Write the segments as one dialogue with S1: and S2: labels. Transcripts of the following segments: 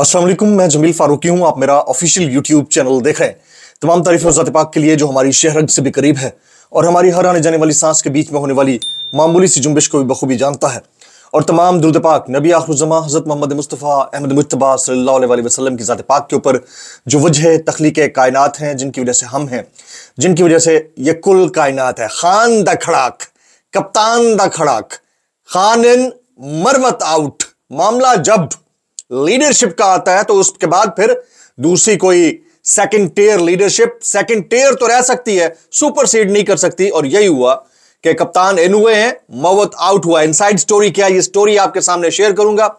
S1: असल मैं जमील फारूकी हूँ आप मेरा ऑफिशियल यूट्यूब चैनल देख रहे हैं तमाम तारीफ और पाक के लिए जो हमारी शहरग से भी करीब है और हमारी हर आने जाने वाली सांस के बीच में होने वाली मामूली सी जुम्बिश को भी बखूबी जानता है और तमाम दुरुद पाक नबी जमा हज़रत मोहम्मद मुस्तफ़ा अहमद मुतबा सल्ला वसलम की ज़ात पाक के ऊपर जो वजह तख्लीक कायनात हैं जिनकी वजह से हम हैं जिनकी वजह से ये कुल कायनात है खान द खड़ाक कप्तान द खड़ाक खान मरवत आउट मामला जब लीडरशिप का आता है तो उसके बाद फिर दूसरी कोई second tier leadership second tier तो रह सकती है सुपर सीड नहीं कर सकती और यही हुआ कि कप्तान इन हुए हैं मवत आउट हुआ इनसाइड स्टोरी क्या ये स्टोरी आपके सामने शेयर करूंगा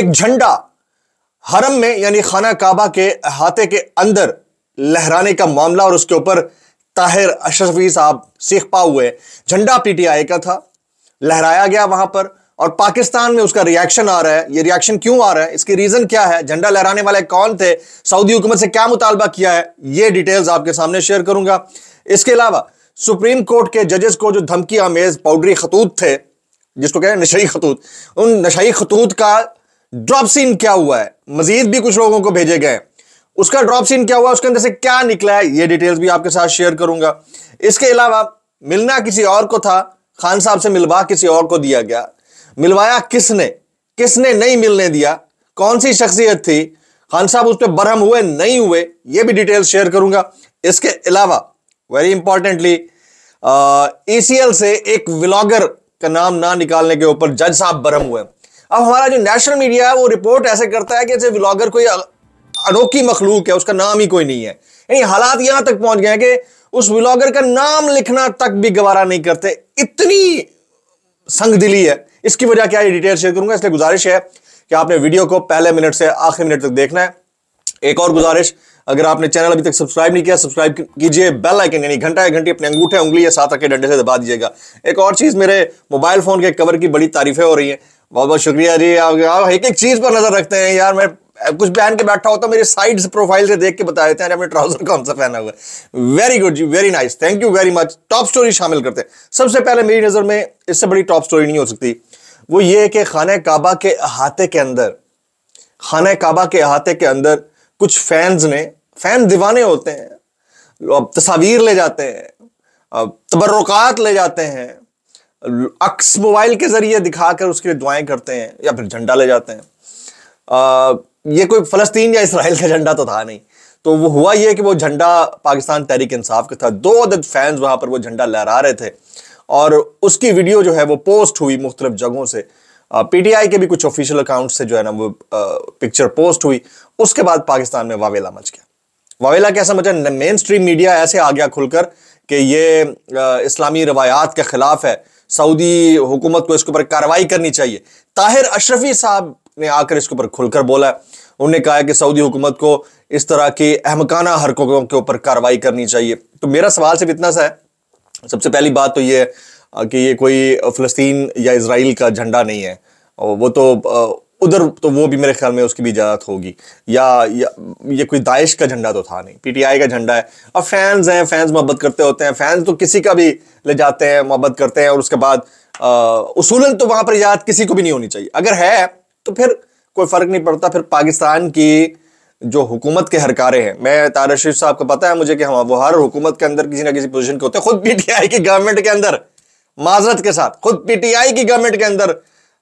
S1: एक झंडा हरम में यानी खाना काबा के हाथे के अंदर लहराने का मामला और उसके ऊपर ताहिर अशरफी साहब सीख पा हुए झंडा पीटीआई का था लहराया गया वहां पर और पाकिस्तान में उसका रिएक्शन आ रहा है ये रिएक्शन क्यों आ रहा है इसकी रीजन क्या है झंडा लहराने वाले कौन थे सऊदी हुकूमत से क्या मुतालबा किया है ये डिटेल्स आपके सामने शेयर करूंगा इसके अलावा सुप्रीम कोर्ट के जजेस को जो धमकी आमेज पाउडरी खतूत थे जिसको कह रहे हैं नशाई खतूत उन नशाई खतूत का ड्रॉप सीन क्या हुआ है मजीद भी कुछ लोगों को भेजे गए उसका ड्रॉप सीन क्या हुआ उसके अंदर से क्या निकला है ये डिटेल्स भी आपके साथ शेयर करूंगा इसके अलावा मिलना किसी और को था खान साहब से मिलवा किसी और को दिया गया मिलवाया किसने किसने नहीं मिलने दिया कौन सी शख्सियत थी खान साहब उस पर बरहम हुए नहीं हुए ये भी डिटेल शेयर करूंगा इसके अलावा वेरी इंपॉर्टेंटली ईसीएल से एक व्लॉगर का नाम ना निकालने के ऊपर जज साहब बरहम हुए अब हमारा जो नेशनल मीडिया है वो रिपोर्ट ऐसे करता है कि जैसे व्लॉगर कोई अनोखी मखलूक है उसका नाम ही कोई नहीं है यानी हालात यहां तक पहुंच गए हैं कि उस व्लॉगर का नाम लिखना तक भी गवारा नहीं करते इतनी संगदिली दिली है इसकी वजह क्या है डिटेल शेयर करूंगा इसलिए गुजारिश है कि आपने वीडियो को पहले मिनट से आखिरी मिनट तक देखना है एक और गुजारिश अगर आपने चैनल अभी तक सब्सक्राइब नहीं किया सब्सक्राइब कीजिए बेल आइकन यानी घंटा घंटी अपने अंगूठे उंगली या साथ रखे डंडे से दबा दीजिएगा एक और चीज़ मेरे मोबाइल फ़ोन के कवर की बड़ी तारीफें हो रही है बहुत बहुत शुक्रिया जी आप एक एक चीज़ पर नज़र रखते हैं यार मैं कुछ पहन के बैठा होता मेरे साइड प्रोफाइल से देख के बता देते हैं अरे ट्राउजर कौन सा पहना हुआ है वेरी गुड जी very nice thank you very much top story शामिल करते हैं सबसे पहले मेरी नज़र में इससे बड़ी टॉप स्टोरी नहीं हो सकती वो ये है कि खाना काबा के अहाते के अंदर खाना काबा के अहाते के अंदर कुछ फैंस ने फैन दीवाने होते हैं अब तस्वीर ले जाते हैं अब ले जाते हैं अक्स मोबाइल के ज़रिए दिखाकर उसके लिए दुआएं करते हैं या फिर झंडा ले जाते हैं ये कोई फ़लस्तीन या इसराइल का झंडा तो था नहीं तो वो हुआ ये कि वो झंडा पाकिस्तान तहरीक इंसाफ का था दो अदद फैंस वहां पर वो झंडा लहरा रहे थे और उसकी वीडियो जो है वो पोस्ट हुई मुख्तलिफ जगहों से पीटीआई के भी कुछ ऑफिशियल अकाउंट से जो है ना वो पिक्चर पोस्ट हुई उसके बाद पाकिस्तान में वावेला मच गया वावेला कैसा मचा मेन स्ट्रीम मीडिया ऐसे आ गया खुलकर कि ये इस्लामी रवायात के ख़िलाफ़ है सऊदी हुकूमत को इसके ऊपर कार्रवाई करनी चाहिए ताहिर अशरफी साहब ने आकर इसके ऊपर खुलकर बोला है उन्होंने कहा है कि सऊदी हुकूमत को इस तरह की अहमकाना हरकतों के ऊपर कार्रवाई करनी चाहिए तो मेरा सवाल सिर्फ इतना सा है सबसे पहली बात तो ये है कि ये कोई फ़लस्तीन या इसराइल का झंडा नहीं है वो तो उधर तो वो भी मेरे ख्याल में उसकी भी इजाज़त होगी या, या ये कोई दाइश का झंडा तो था नहीं पीटीआई का झंडा है अब फैंस हैं फैंस मोहब्बत करते होते हैं फैंस तो किसी का भी ले जाते हैं मोहब्बत करते हैं और उसके बाद उसूलन तो वहाँ पर इजाज़त किसी को भी नहीं होनी चाहिए अगर है तो फिर कोई फर्क नहीं पड़ता फिर पाकिस्तान की जो हुकूमत के हरकारे हैं मैं तारा शरीफ साहब को पता है मुझे कि हम वो हर हुकूमत के अंदर किसी ना किसी पोजीशन के होते हैं खुद पीटीआई की गवर्नमेंट के अंदर माजरत के साथ खुद पीटीआई की गवर्नमेंट के अंदर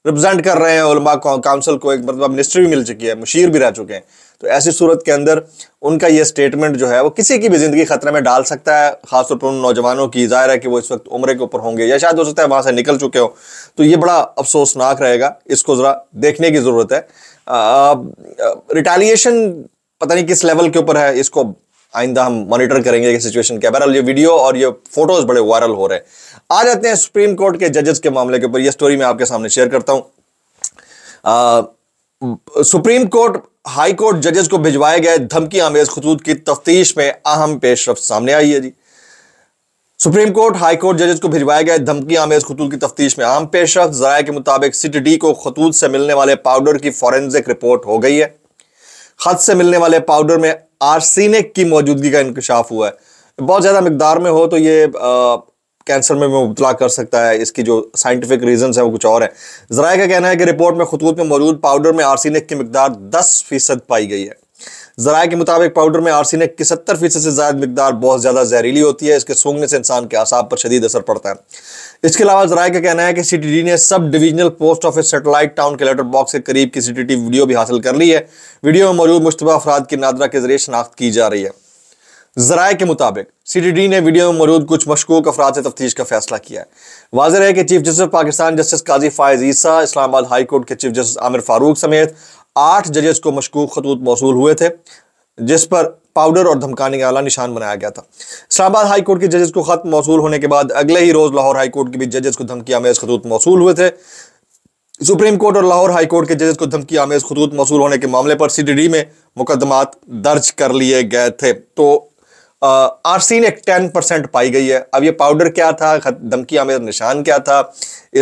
S1: रिप्रेजेंट कर रहे हैं उलमा काउंसिल को एक मतलब मिनिस्ट्री भी मिल चुकी है मुशीर भी रह चुके हैं तो ऐसी सूरत के अंदर उनका ये स्टेटमेंट जो है वो किसी की भी ज़िंदगी ख़तरे में डाल सकता है खासतौर पर उन नौजवानों की ज़ाहिर है कि वो इस वक्त उम्र के ऊपर होंगे या शायद हो सकता है वहाँ से निकल चुके हो तो ये बड़ा अफसोसनाक रहेगा इसको ज़रा देखने की ज़रूरत है रिटेलिएशन पता नहीं किस लेवल के ऊपर है इसको आइंदा हम मॉनिटर करेंगे कि सिचुएशन क्या बहरहाल ये वीडियो और ये फोटोज बड़े वायरल हो रहे हैं आ जाते हैं सुप्रीम कोर्ट के जजेस के मामले के ऊपर ये स्टोरी मैं आपके सामने शेयर करता हूँ सुप्रीम कोर्ट हाई कोर्ट जजेस को भिजवाए गए धमकी आमेज खतूत की तफ्तीश में अहम पेशरफ सामने आई है जी सुप्रीम कोर्ट हाई कोर्ट जजेस को भिजवाए गए धमकी आमेज खतूत की तफ्तीश में अहम पेशरफ जराये के मुताबिक सिटी को खतूत से मिलने वाले पाउडर की फॉरेंसिक रिपोर्ट हो गई है खत से मिलने वाले पाउडर में आरसीनिक की मौजूदगी का इंकशाफ हुआ है बहुत ज़्यादा मकदार में हो तो ये कैंसर में मुबतला कर सकता है इसकी जो साइंटिफिक रीजंस है वो कुछ और हैं जराए का कहना है कि रिपोर्ट में खतूत में मौजूद पाउडर में आर्सेनिक की मकदार दस फीसद पाई गई है जराए के मुताबिक पाउडर में आर्सेनिक की सत्तर फीसद से ज्यादा मकदार बहुत ज़्यादा जहरीली होती है इसके सूंघने से इंसान के आसाब पर शदीद असर पड़ता है इसके अलावा जराए का कहना है कि सी ने सब divisional post office satellite town के लेटर बॉक्स के करीब की सी वीडियो भी हासिल कर ली है वीडियो में मौजूद मुशतबा अफराद की नादरा के जरिए शनाख्त की जा रही है जराए के मुताबिक सी डी ने वीडियो में मौजूद कुछ मशकूक अफराद से तफ्तीश का फैसला किया है वाज है कि chief justice Pakistan justice Qazi Faez Isa Islamabad high court के चीफ जस्टिस आमिर फारूक समेत आठ जजेस को मशकूक खतूत मौसू हुए थे जिस पर पाउडर और धमकाने का आला निशान बनाया गया था इस्लामाबाद हाई कोर्ट के जजेस को खत मौसू होने के बाद अगले ही रोज लाहौर हाई कोर्ट के भी जजेस को धमकी आमेज खतूत मौसू हुए थे सुप्रीम कोर्ट और लाहौर हाई कोर्ट के जजेस को धमकी आमेज खतूत मौसू होने के मामले पर डी में मुकदमात दर्ज कर लिए गए थे तो आरसीन एक टेन परसेंट पाई गई है अब ये पाउडर क्या था धमकी आमिर निशान क्या था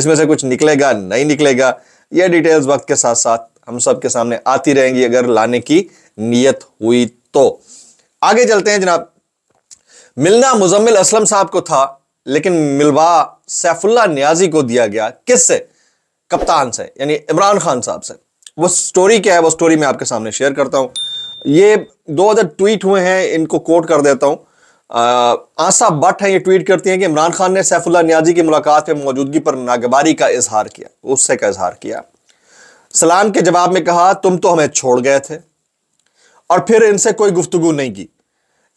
S1: इसमें से कुछ निकलेगा नहीं निकलेगा ये डिटेल्स वक्त के साथ साथ हम सब के सामने आती रहेंगी अगर लाने की नीयत हुई तो आगे चलते हैं जनाब मिलना मुजम्मिल असलम साहब को था लेकिन मिलवा सैफुल्ला न्याजी को दिया गया किस से कप्तान से यानी इमरान खान साहब से वो स्टोरी क्या है वो स्टोरी मैं आपके सामने शेयर करता हूं ये दो अदर ट्वीट हुए हैं इनको कोट कर देता हूँ आशा भट्ट हैं ये ट्वीट करती हैं कि इमरान खान ने सैफुल्ला न्याजी की मुलाकात में मौजूदगी पर नागबारी का इजहार किया गुस्से का इजहार किया सलाम के जवाब में कहा तुम तो हमें छोड़ गए थे और फिर इनसे कोई गुफ्तु नहीं की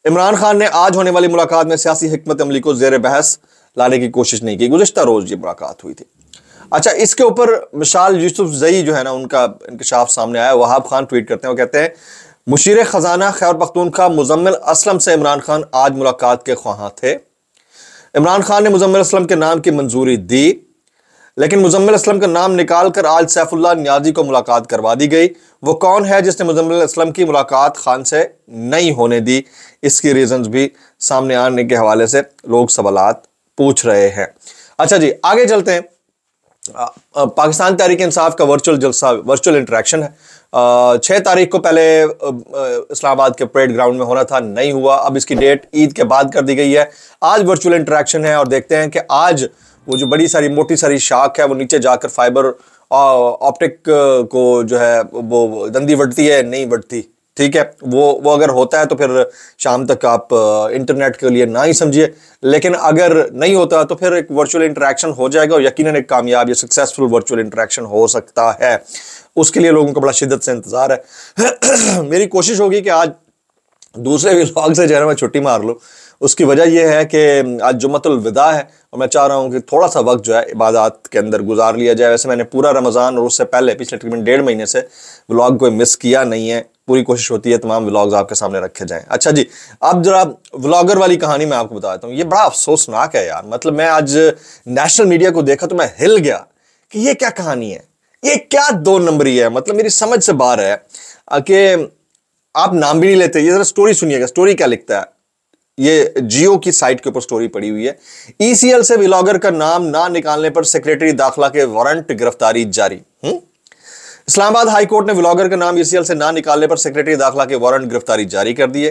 S1: इमरान खान ने आज होने वाली मुलाकात में सियासी हमत अमली को जेर बहस लाने की कोशिश नहीं की गुजशत रोज़ ये मुलाकात हुई थी अच्छा इसके ऊपर मिशाल यूसुफ जई जो है ना उनका इंकशाफ सामने आया वहाब खान ट्वीट करते हैं वो कहते हैं मुशीर ख़जाना खैर पख्तून का मुजम्मिल असलम से इमरान खान आज मुलाकात के ख्वाहां थे इमरान खान ने मुजम्मिल असलम के नाम की मंजूरी दी लेकिन मुजम्मिल असलम का नाम निकाल कर आज सैफुल्ला न्याजी को मुलाकात करवा दी गई वो कौन है जिसने मुजम्मिल असलम की मुलाकात खान से नहीं होने दी इसकी रीजंस भी सामने आने के हवाले से लोग सवाल पूछ रहे हैं अच्छा जी आगे चलते हैं पाकिस्तान तहरीक इंसाफ का वर्चुअल जलसा वर्चुअल इंटरेक्शन है छः तारीख को पहले इस्लामाबाद के परेड ग्राउंड में होना था नहीं हुआ अब इसकी डेट ईद के बाद कर दी गई है आज वर्चुअल इंटरेक्शन है और देखते हैं कि आज वो जो बड़ी सारी मोटी सारी शाख है वो नीचे जाकर फाइबर ऑप्टिक को जो है वो दंदी बढ़ती है नहीं बढ़ती ठीक है वो वो अगर होता है तो फिर शाम तक आप इंटरनेट के लिए ना ही समझिए लेकिन अगर नहीं होता तो फिर एक वर्चुअल इंटरेक्शन हो जाएगा और यकीनन एक कामयाब या सक्सेसफुल वर्चुअल इंटरेक्शन हो सकता है उसके लिए लोगों को बड़ा शिद्दत से इंतज़ार है मेरी कोशिश होगी कि आज दूसरे व्लॉग से जो है मैं छुट्टी मार लूँ उसकी वजह यह है कि आज जुम्मतुलविदा है और मैं चाह रहा हूँ कि थोड़ा सा वक्त जो है इबादत के अंदर गुजार लिया जाए वैसे मैंने पूरा रमज़ान और उससे पहले पिछले तकरीबन डेढ़ महीने से व्लॉग कोई मिस किया नहीं है पूरी कोशिश होती है तमाम व्लॉग्स आपके सामने रखे जाएं अच्छा जी अब जरा व्लॉगर वाली कहानी मैं आपको बताता हूँ ये बड़ा अफसोसनाक है यार मतलब मैं आज नेशनल मीडिया को देखा तो मैं हिल गया कि ये क्या कहानी है ये क्या दो नंबरी है मतलब मेरी समझ से बाहर है कि आप नाम भी नहीं लेते ये जरा स्टोरी सुनिएगा स्टोरी क्या लिखता है ये जियो की साइट के ऊपर स्टोरी पड़ी हुई है ईसीएल e से व्लॉगर का नाम ना निकालने पर सेक्रेटरी दाखिला के वारंट गिरफ्तारी जारी हुँ? हम्म? इस्लामाबाद हाईकोर्ट ने व्लॉगर का नाम ईसीएल से ना निकालने पर सेक्रेटरी दाखिला के वारंट गिरफ्तारी जारी कर दिए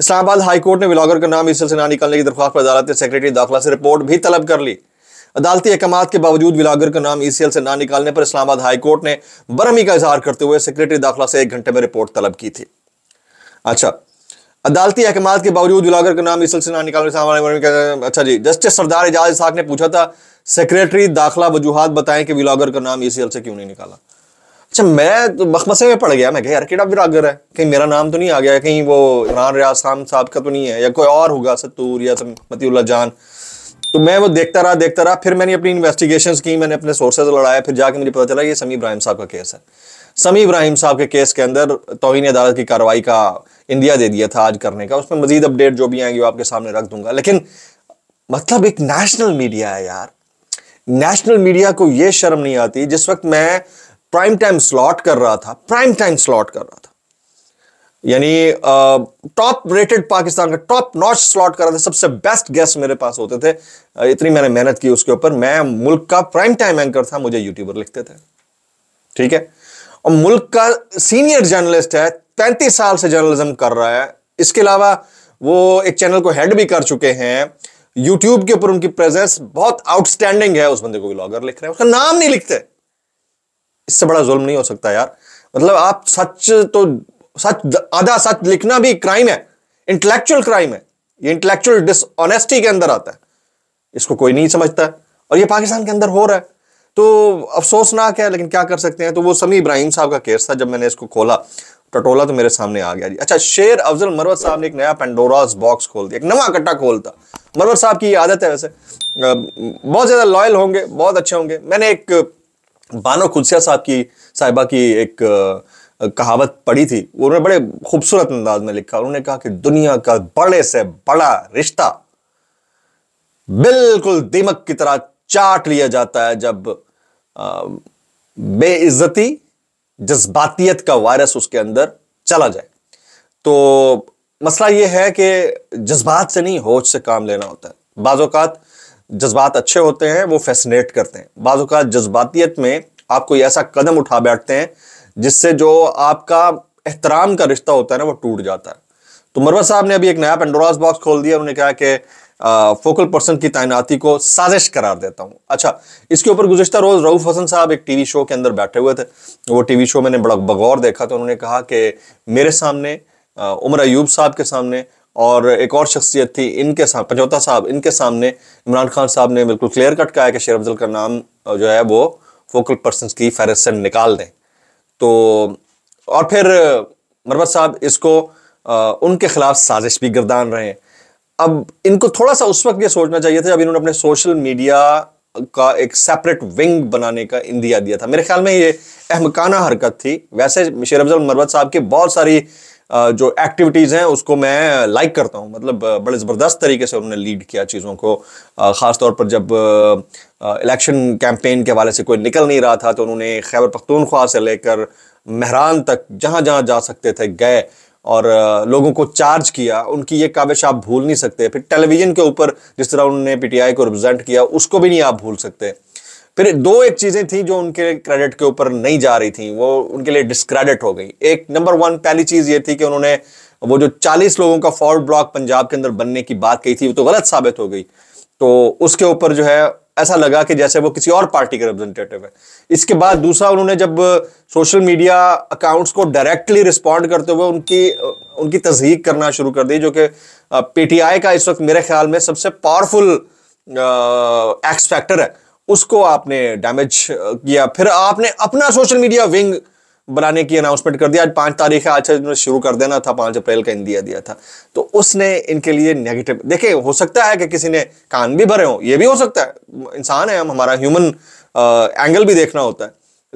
S1: इस्लामाबाद हाईकोर्ट ने व्लॉगर का नाम ईसीएल से ना निकालने की दरख्वास्त पर अदालत ने सेक्रेटरी दाखिला से रिपोर्ट भी तलब कर ली अदालती अहकाम के बावजूद व्लागर का नाम ईसीएल से ना निकालने पर इस्लामाबाद हाईकोर्ट ने बरहमी का इजहार करते हुए सेक्रेटरी दाखिला से एक घंटे में रिपोर्ट तलब की थी अच्छा अदालती अहकाम के बावजूद व्लागर का नाम ईसीएल से ना निकालने अच्छा जी जस्टिस सरदार एजाज साहब ने पूछा था सेक्रेटरी दाखिला वजूहत बताएं कि व्लागर का नाम ईसीएल से क्यों नहीं निकाला अच्छा मैं तो मखमसे में पड़ गया मैं यार केड़ा विरागर है कहीं मेरा नाम तो नहीं आ गया कहीं वो इमरान रियाज साहब साहब का तो नहीं है या कोई और होगा सत्तूर या मतीउल्ला जान तो मैं वो देखता रहा देखता रहा फिर मैंने अपनी इन्वेस्टिगेशन की मैंने अपने सोर्सेज लड़ाया फिर जाके मुझे पता चला ये समी इब्राहिम साहब का केस है समी इब्राहिम साहब के केस के अंदर तोहिन अदालत की कार्रवाई का इंडिया दे दिया था आज करने का उसमें मजीद अपडेट जो भी आएंगे वो आपके सामने रख दूंगा लेकिन मतलब एक नेशनल मीडिया है यार नेशनल मीडिया को ये शर्म नहीं आती जिस वक्त मैं प्राइम टाइम स्लॉट कर रहा था प्राइम टाइम स्लॉट कर रहा था यानी टॉप रेटेड पाकिस्तान का टॉप नॉच स्लॉट कर रहा था सबसे बेस्ट गेस्ट मेरे पास होते थे इतनी मैंने मेहनत की उसके ऊपर मैं मुल्क का प्राइम टाइम एंकर था मुझे यूट्यूबर लिखते थे ठीक है और मुल्क का सीनियर जर्नलिस्ट है पैंतीस साल से जर्नलिज्म कर रहा है इसके अलावा वो एक चैनल को हेड भी कर चुके हैं यूट्यूब के ऊपर उनकी प्रेजेंस बहुत आउटस्टैंडिंग है उस बंदे को ब्लॉगर लिख रहे हैं उसका नाम नहीं लिखते है। इससे बड़ा जुल्म नहीं हो सकता यार मतलब आप सच तो सच आधा सच लिखना भी क्राइम है इंटेलेक्चुअल क्राइम है ये इंटेलेक्चुअल डिसऑनेस्टी के अंदर आता है इसको कोई नहीं समझता और ये पाकिस्तान के अंदर हो रहा है तो अफसोसनाक है लेकिन क्या कर सकते हैं तो वो समी इब्राहिम साहब का केस था जब मैंने इसको खोला टटोला तो मेरे सामने आ गया जी अच्छा शेर अफजल मरवत साहब ने एक नया पेंडोराज बॉक्स खोल दिया एक नवा कट्टा खोलता मरवत साहब की आदत है वैसे बहुत ज़्यादा लॉयल होंगे बहुत अच्छे होंगे मैंने एक बानो खुदसिया साहब की साहिबा की एक कहावत पढ़ी थी उन्होंने बड़े खूबसूरत अंदाज में लिखा उन्होंने कहा कि दुनिया का बड़े से बड़ा रिश्ता बिल्कुल दीमक की तरह चाट लिया जाता है जब बेइज्जती जज्बातियत का वायरस उसके अंदर चला जाए तो मसला यह है कि जज्बात से नहीं होश से काम लेना होता है बाज़ात जज्बात अच्छे होते हैं वो फैसिनेट करते हैं बाज़ का में आप कोई ऐसा कदम उठा बैठते हैं जिससे जो आपका एहतराम का रिश्ता होता है ना वो टूट जाता है तो मरवा साहब ने अभी एक नया पेंडोराज बॉक्स खोल दिया उन्होंने कहा कि फोकल पर्सन की तैनाती को साजिश करार देता हूँ अच्छा इसके ऊपर गुजशत रोज़ रऊफ़ हसन साहब एक टीवी शो के अंदर बैठे हुए थे वो टीवी शो मैंने बड़ा बगौर देखा तो उन्होंने कहा कि मेरे सामने उमर अयूब साहब के सामने और एक और शख्सियत थी इनके साथ पंचौता साहब इनके सामने इमरान खान साहब ने बिल्कुल क्लियर कट कहा है कि शेर अफजल का नाम जो है वो फोकल पर्सन की फहरिस्त से निकाल दें तो और फिर मरबत साहब इसको आ, उनके खिलाफ साजिश भी गिरदान रहे हैं अब इनको थोड़ा सा उस वक्त ये सोचना चाहिए था जब इन्होंने अपने सोशल मीडिया का एक सेपरेट विंग बनाने का इंदिया दिया था मेरे ख्याल में ये अहमकाना हरकत थी वैसे शेर अफजल मरबत साहब की बहुत सारी जो एक्टिविटीज़ हैं उसको मैं लाइक करता हूँ मतलब बड़े ज़बरदस्त तरीके से उन्होंने लीड किया चीज़ों को ख़ास तौर पर जब इलेक्शन कैंपेन के हवाले से कोई निकल नहीं रहा था तो उन्होंने खैबर पख्तूनख्वा से लेकर महरान तक जहाँ जहाँ जा सकते थे गए और लोगों को चार्ज किया उनकी ये काविश आप भूल नहीं सकते फिर टेलीविज़न के ऊपर जिस तरह उन्होंने पीटीआई को रिप्रेजेंट किया उसको भी नहीं आप भूल सकते फिर दो एक चीज़ें थी जो उनके क्रेडिट के ऊपर नहीं जा रही थी वो उनके लिए डिस्क्रेडिट हो गई एक नंबर वन पहली चीज़ ये थी कि उन्होंने वो जो 40 लोगों का फॉर्ड ब्लॉक पंजाब के अंदर बनने की बात कही थी वो तो गलत साबित हो गई तो उसके ऊपर जो है ऐसा लगा कि जैसे वो किसी और पार्टी के रिप्रेजेंटेटिव है इसके बाद दूसरा उन्होंने जब सोशल मीडिया अकाउंट्स को डायरेक्टली रिस्पॉन्ड करते हुए उनकी उनकी तस्दीक करना शुरू कर दी जो कि पीटीआई का इस वक्त मेरे ख्याल में सबसे पावरफुल एक्स फैक्टर है उसको आपने डैमेज किया फिर आपने अपना सोशल मीडिया विंग बनाने की अनाउंसमेंट कर दिया आज पांच तारीख है आज से शुरू कर देना था पांच अप्रैल का इन दिया दिया था तो उसने इनके लिए नेगेटिव देखिए हो सकता है कि किसी ने कान भी भरे हो ये भी हो सकता है इंसान है हम हमारा ह्यूमन एंगल भी देखना होता है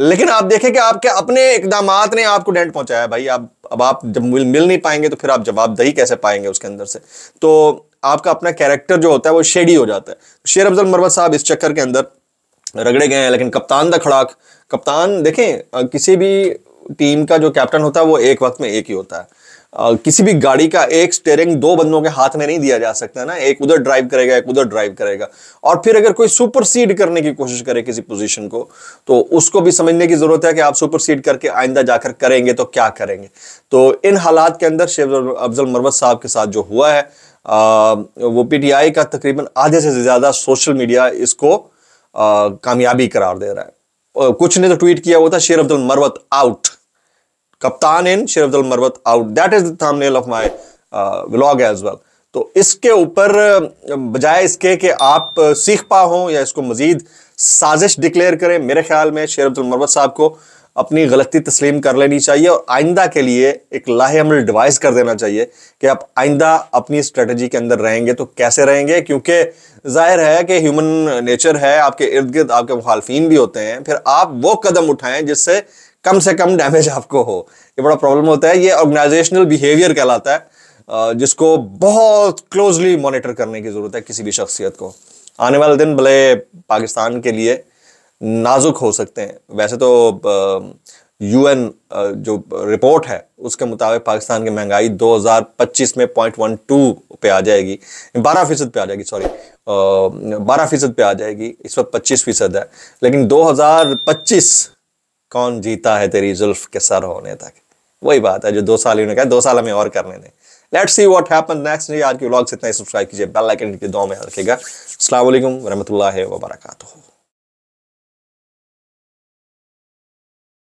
S1: लेकिन आप देखें कि आपके अपने इकदाम ने आपको डेंट पहुंचाया भाई आप अब आप जब मिल मिल नहीं पाएंगे तो फिर आप जवाबदही कैसे पाएंगे उसके अंदर से तो आपका अपना कैरेक्टर जो होता है वो शेडी हो जाता है तो शेर अफजल मरवत साहब इस चक्कर के अंदर रगड़े गए हैं लेकिन कप्तान द खड़ाक कप्तान देखें किसी भी टीम का जो कैप्टन होता है वो एक वक्त में एक ही होता है किसी भी गाड़ी का एक स्टेयरिंग दो बंदों के हाथ में नहीं दिया जा सकता ना एक उधर ड्राइव करेगा एक उधर ड्राइव करेगा और फिर अगर कोई सुपर सीड करने की कोशिश करे किसी पोजीशन को तो उसको भी समझने की जरूरत है कि आप सुपर सीड करके आइंदा जाकर करेंगे तो क्या करेंगे तो इन हालात के अंदर शेफ अफजल मरवत साहब के साथ जो हुआ है वो पीटीआई का तकरीबन आधे से ज़्यादा सोशल मीडिया इसको कामयाबी करार दे रहा है कुछ ने तो ट्वीट किया हुआ था शेर अब्दुल मरवत आउट कप्तान in Sher Abdul Marwat out that is thumbnail of my vlog as well तो इसके ऊपर बजाय इसके कि आप सीख पा हो या इसको मजीद साजिश डिक्लेयर करें मेरे ख्याल में शेर अब्दुल मरवत साहब को अपनी गलती तस्लीम कर लेनी चाहिए और आइंदा के लिए एक अमल डिवाइस कर देना चाहिए कि आप आइंदा अपनी स्ट्रेटजी के अंदर रहेंगे तो कैसे रहेंगे क्योंकि जाहिर है कि ह्यूमन नेचर है आपके इर्द गिर्द आपके मुखालफी भी होते हैं फिर आप वो कदम उठाएं जिससे कम से कम डैमेज आपको हो ये बड़ा प्रॉब्लम होता है ये ऑर्गेनाइजेशनल बिहेवियर कहलाता है जिसको बहुत क्लोजली मॉनिटर करने की ज़रूरत है किसी भी शख्सियत को आने वाले दिन भले पाकिस्तान के लिए नाजुक हो सकते हैं वैसे तो यूएन जो रिपोर्ट है उसके मुताबिक पाकिस्तान की महंगाई 2025 में पॉइंट वन टू पे आ जाएगी 12 फीसद पे आ जाएगी सॉरी 12 फीसद पे आ जाएगी इस वक्त 25 फीसद है लेकिन 2025 कौन जीता है तेरी जुल्फ के सर होने तक वही बात है जो दो साल ही कहा दो साल हमें और करने दें let's see what happen next आज के ब्लॉग से इतना ही सब्सक्राइब कीजिए बेल आइकन के दो में रखिएगा असलम वरहमल वर्का